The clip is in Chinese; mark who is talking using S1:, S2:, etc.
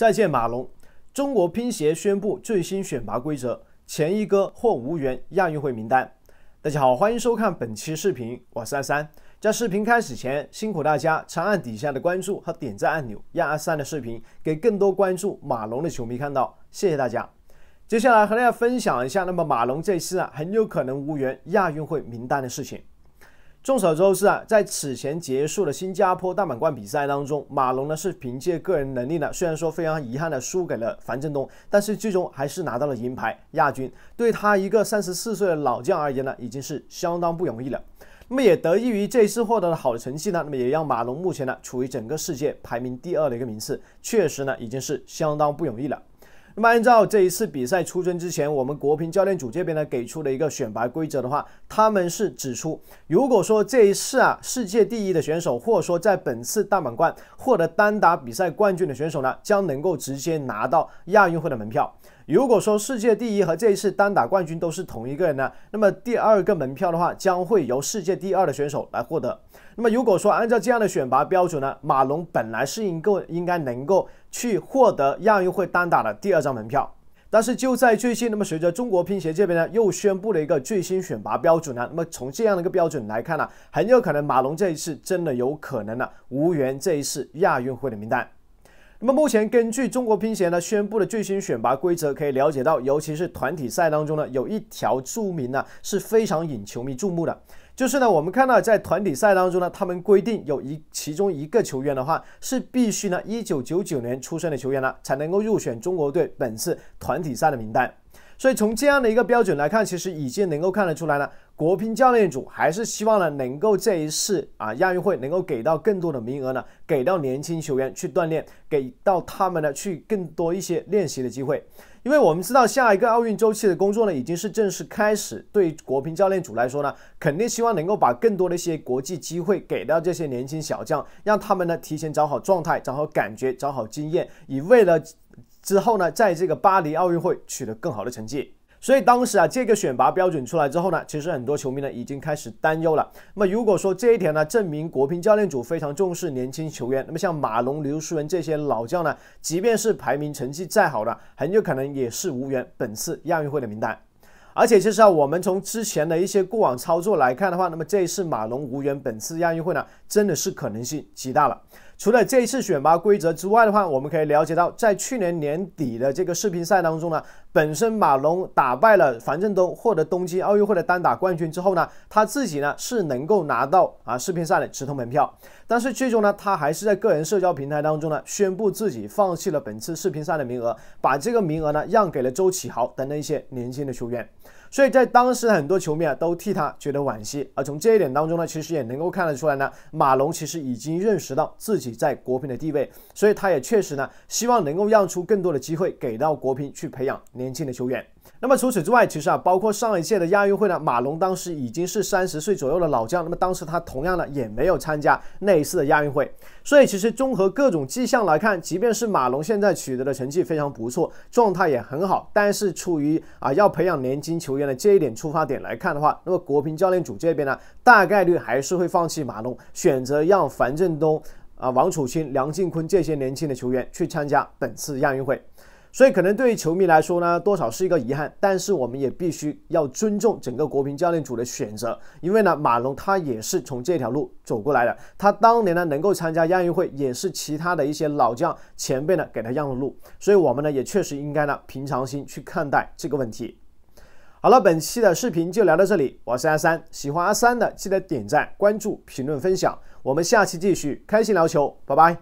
S1: 再见马龙，中国乒协宣布最新选拔规则，前一哥或无缘亚运会名单。大家好，欢迎收看本期视频，我是阿三。在视频开始前，辛苦大家长按底下的关注和点赞按钮，让阿三的视频给更多关注马龙的球迷看到。谢谢大家。接下来和大家分享一下，那么马龙这次啊，很有可能无缘亚运会名单的事情。众所周知啊，在此前结束的新加坡大满贯比赛当中，马龙呢是凭借个人能力呢，虽然说非常遗憾的输给了樊振东，但是最终还是拿到了银牌亚军。对他一个三十四岁的老将而言呢，已经是相当不容易了。那么也得益于这次获得的好的成绩呢，那么也让马龙目前呢处于整个世界排名第二的一个名次，确实呢已经是相当不容易了。那么，按照这一次比赛出征之前，我们国乒教练组这边呢给出的一个选拔规则的话，他们是指出，如果说这一次啊世界第一的选手，或者说在本次大满贯获得单打比赛冠军的选手呢，将能够直接拿到亚运会的门票。如果说世界第一和这一次单打冠军都是同一个人呢，那么第二个门票的话将会由世界第二的选手来获得。那么，如果说按照这样的选拔标准呢，马龙本来是应该应该能够。去获得亚运会单打的第二张门票，但是就在最近，那么随着中国乒协这边呢又宣布了一个最新选拔标准呢，那么从这样的一个标准来看呢，很有可能马龙这一次真的有可能呢无缘这一次亚运会的名单。那么目前根据中国乒协呢宣布的最新选拔规则可以了解到，尤其是团体赛当中呢有一条著名呢是非常引球迷注目的。就是呢，我们看到在团体赛当中呢，他们规定有一其中一个球员的话是必须呢，一九九九年出生的球员呢，才能够入选中国队本次团体赛的名单。所以从这样的一个标准来看，其实已经能够看得出来了，国乒教练组还是希望呢，能够这一次啊亚运会能够给到更多的名额呢，给到年轻球员去锻炼，给到他们呢去更多一些练习的机会。因为我们知道下一个奥运周期的工作呢，已经是正式开始。对国乒教练组来说呢，肯定希望能够把更多的一些国际机会给到这些年轻小将，让他们呢提前找好状态、找好感觉、找好经验，以为了之后呢，在这个巴黎奥运会取得更好的成绩。所以当时啊，这个选拔标准出来之后呢，其实很多球迷呢已经开始担忧了。那么如果说这一点呢证明国乒教练组非常重视年轻球员，那么像马龙、刘诗雯这些老将呢，即便是排名成绩再好的，很有可能也是无缘本次亚运会的名单。而且其实啊，我们从之前的一些过往操作来看的话，那么这一次马龙无缘本次亚运会呢，真的是可能性极大了。除了这一次选拔规则之外的话，我们可以了解到，在去年年底的这个世乒赛当中呢，本身马龙打败了樊振东，获得东京奥运会的单打冠军之后呢，他自己呢是能够拿到啊世乒赛的直通门票，但是最终呢，他还是在个人社交平台当中呢宣布自己放弃了本次世乒赛的名额，把这个名额呢让给了周启豪等等一些年轻的球员。所以在当时，很多球迷啊都替他觉得惋惜。而从这一点当中呢，其实也能够看得出来呢，马龙其实已经认识到自己在国乒的地位，所以他也确实呢，希望能够让出更多的机会给到国乒去培养年轻的球员。那么除此之外，其实啊，包括上一届的亚运会呢，马龙当时已经是三十岁左右的老将，那么当时他同样呢也没有参加那一次的亚运会。所以其实综合各种迹象来看，即便是马龙现在取得的成绩非常不错，状态也很好，但是出于啊要培养年轻球。员。从这一点出发点来看的话，那么国乒教练组这边呢，大概率还是会放弃马龙，选择让樊振东、啊王楚钦、梁靖昆这些年轻的球员去参加本次亚运会。所以可能对于球迷来说呢，多少是一个遗憾。但是我们也必须要尊重整个国乒教练组的选择，因为呢，马龙他也是从这条路走过来的。他当年呢，能够参加亚运会，也是其他的一些老将前辈呢给他让了路。所以我们呢，也确实应该呢，平常心去看待这个问题。好了，本期的视频就聊到这里。我是阿三，喜欢阿三的记得点赞、关注、评论、分享。我们下期继续开心聊球，拜拜。